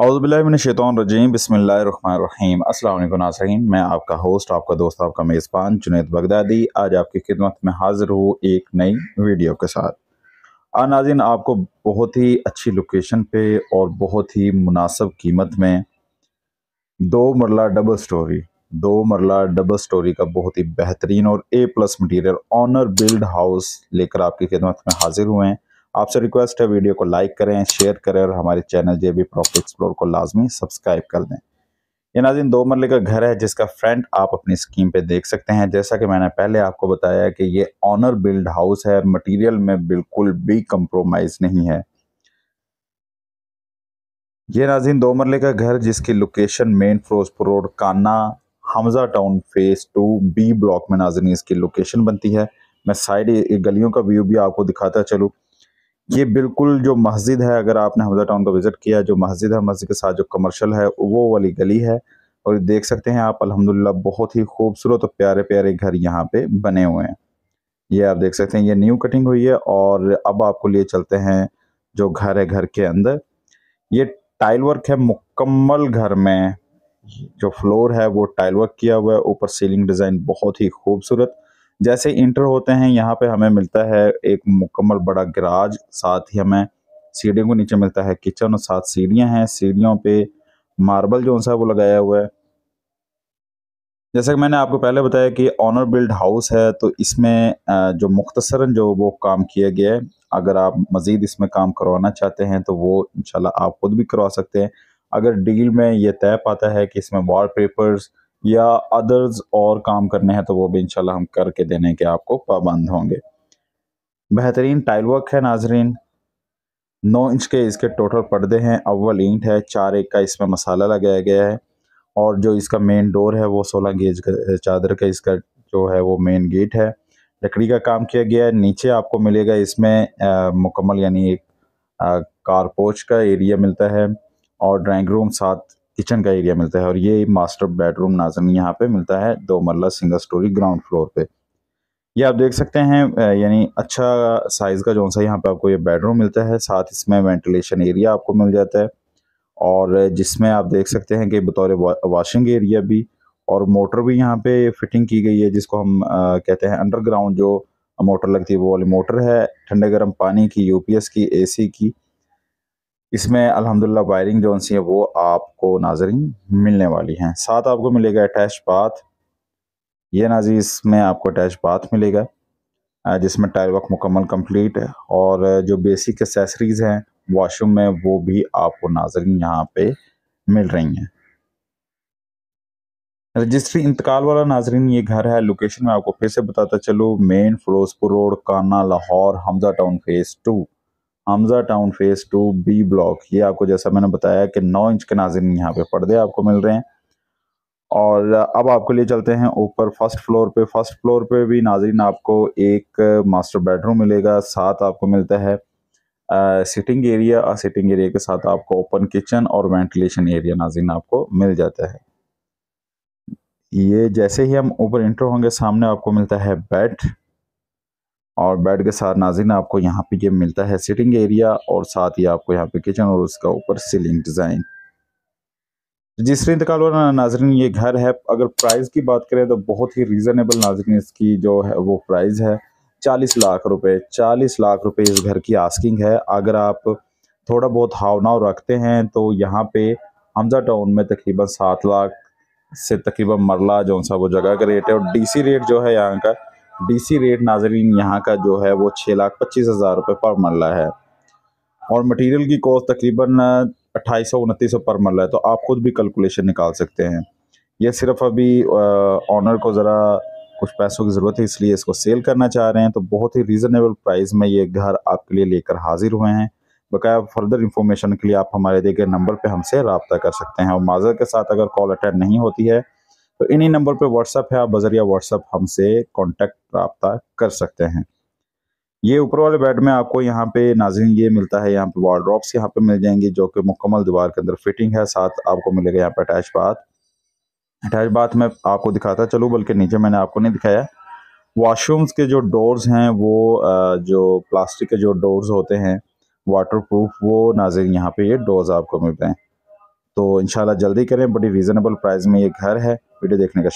अवज़बिल्लिमिनशैतौन रजीम rim असल नासरीन मैं आपका होस्ट आपका दोस्त आपका मेज़बान जुनेद बगदादी आज आपकी खिदमत में हाज़िर हूँ एक नई वीडियो के साथ आ नाजिन आपको बहुत ही अच्छी लोकेशन पे और बहुत ही मुनासब कीमत में दो मरला डबल स्टोरी दो मरला डबल स्टोरी का बहुत ही बेहतरीन और A plus material owner build house लेकर आपकी खिदमत में हाज़िर हुए हैं आपसे रिक्वेस्ट है वीडियो को लाइक करें शेयर करें और हमारे channel J B profit explore को लाजमी सब्सक्राइब कर दें ये नाजिन दो मरले का घर है जिसका फ्रंट आप अपनी स्कीम पे देख सकते हैं जैसा कि मैंने पहले आपको बताया कि ये ऑनर बिल्ड हाउस है मटेरियल में बिल्कुल भी कंप्रोमाइज़ नहीं है ये नाजिन दो मरले का घर जिसकी location main Ferozepur road Kana Hamza town phase two B block में नाजिन इसकी लोकेशन बनती है मैं साइड गलियों का व्यू भी आपको दिखाता चलूँ ये बिल्कुल जो मस्जिद है अगर आपने हमजा टाउन को विज़िट किया जो मस्जिद है मस्जिद के साथ जो कमर्शल है वो वाली गली है और देख सकते हैं आप अल्हम्दुलिल्लाह बहुत ही खूबसूरत और प्यारे प्यारे घर यहाँ पे बने हुए हैं ये आप देख सकते हैं ये न्यू कटिंग हुई है और अब आपको लिए चलते हैं जो घर है घर के अंदर ये टाइल वर्क है मुकम्मल घर में जो फ्लोर है वो टाइल वर्क किया हुआ है ऊपर सीलिंग डिज़ाइन बहुत ही खूबसूरत जैसे इंटर होते हैं यहाँ पे हमें मिलता है एक मुकम्मल बड़ा गिराज साथ ही हमें सीढ़ियों को नीचे मिलता है किचन और साथ सीढ़ियाँ हैं सीढ़ियों पे मार्बल जो सा वो लगाया हुआ है जैसा कि मैंने आपको पहले बताया कि ऑनर बिल्ड हाउस है तो इसमें जो मुख्तसरन जो वो काम किया गया है अगर आप मज़ीद इसमें काम करवाना चाहते हैं तो वो इंशाल्लाह आप ख़ुद भी करवा सकते हैं अगर डील में ये तय पाता है कि इसमें वॉल पेपर्स या अदर्स और काम करने हैं तो वो भी इनशाला हम करके देने के आपको पाबंद होंगे बेहतरीन टाइल वर्क है नाजरीन नौ इंच के इसके टोटल पर्दे हैं अव्वल ईंट है चार एक का इसमें मसाला लगाया गया है और जो इसका मेन डोर है वो सोलह गेज चादर का इसका जो है वो मेन गेट है लकड़ी का काम किया गया है नीचे आपको मिलेगा इसमें मुकम्मल यानी एक कारपोच का एरिया मिलता है और ड्राइंग रूम साथ किचन का एरिया मिलता है और ये मास्टर बेडरूम नाजन यहाँ पे मिलता है दो मरला सिंगल स्टोरी ग्राउंड फ्लोर पे ये आप देख सकते हैं यानी अच्छा साइज़ का जो सा यहाँ पे आपको ये बेडरूम मिलता है साथ इसमें वेंटिलेशन एरिया आपको मिल जाता है और जिसमें आप देख सकते हैं कि बतौर वॉशिंग वाशिंग एरिया भी और मोटर भी यहाँ पे फिटिंग की गई है जिसको हम आ, कहते हैं अंडरग्राउंड जो मोटर लगती है वो वाली मोटर है ठंडे गर्म पानी की यूपीएस की एसी की इसमें अल्हम्दुलिल्लाह वायरिंग जो सी है वो आपको नाजरीन मिलने वाली हैं साथ आपको मिलेगा अटैच बाथ ये नाजी इसमें आपको अटैच बाथ मिलेगा जिसमें टायर वर्क मुकम्मल कंप्लीट है और जो बेसिक एसेसरीज़ हैं वाशरूम में वो भी आपको नाजरीन यहाँ पे मिल रही हैं रजिस्ट्री इंतकाल वाला नाजरीन ये घर है लोकेशन में आपको फिर से बताता चलो main Ferozepur road Kana Lahore Hamza town phase two Hamza town phase two B block ये आपको जैसा मैंने बताया कि नौ इंच के नाजिन यहाँ पे पर्दे आपको मिल रहे हैं और अब आपके लिए चलते हैं ऊपर फर्स्ट फ्लोर पे फर्स्ट फ्लोर पे भी नाजरीन आपको एक मास्टर बेडरूम मिलेगा साथ आपको मिलता है सिटिंग एरिया और सिटिंग एरिया के साथ आपको ओपन किचन और वेंटिलेशन एरिया नाजरीन आपको मिल जाता है ये जैसे ही हम ऊपर इंटर होंगे सामने आपको मिलता है बेड और बेड के साथ नाजिन आपको यहाँ पे ये मिलता है सिटिंग एरिया और साथ ही आपको यहाँ पे किचन और उसका ऊपर सीलिंग डिज़ाइन जिसरी इंतकाल वाला नाजरन ये घर है अगर प्राइस की बात करें तो बहुत ही रीज़नेबल नाजरन इसकी जो है वो प्राइस है चालीस लाख रुपए चालीस लाख रुपए इस घर की आस्किंग है अगर आप थोड़ा बहुत हावनाव रखते हैं तो यहाँ पे हमजा टाउन में तकरीबन सात लाख से तकरीबन मरला जो सा वो जगह का रेट है और डीसी रेट जो है यहाँ का डीसी रेट नाजरीन यहाँ का जो है वो छः लाख पच्चीस हज़ार रुपये पर मरला है और मटेरियल की कॉस्ट तकरीबन अट्ठाईस सौ उनतीस सौ पर मरला है तो आप ख़ुद भी कैलकुलेशन निकाल सकते हैं ये सिर्फ अभी ऑनर को ज़रा कुछ पैसों की ज़रूरत है इसलिए इसको सेल करना चाह रहे हैं तो बहुत ही रीज़नेबल प्राइस में ये घर आपके लिए लेकर हाजिर हुए हैं बकाया फर्दर इंफॉर्मेशन के लिए आप हमारे दिए गए नंबर पर हमसे रबता कर सकते हैं और माजर के साथ अगर कॉल अटेंड नहीं होती है तो इन्हीं नंबर पर व्हाट्सएप है आप बजरिया व्हाट्सएप हमसे कॉन्टेक्ट रबता कर सकते हैं ये ऊपर वाले बेड में आपको यहाँ पे नाजिन ये मिलता है यहाँ पे ड्रॉप्स यहाँ पे मिल जाएंगे जो कि मुकम्मल दीवार के अंदर फिटिंग है साथ आपको मिलेगा यहाँ पे अटैच बाथ अटैच बाथ में आपको दिखाता चलू बल्कि नीचे मैंने आपको नहीं दिखाया वाशरूम्स के जो डोर्स हैं वो जो प्लास्टिक के जो डोर्स होते हैं वाटर प्रूफ वो नाजिन यहाँ पे ये डोर्स आपको मिलते हैं तो इन जल्दी करें बड़ी रीज़नेबल प्राइस में ये घर है वीडियो देखने का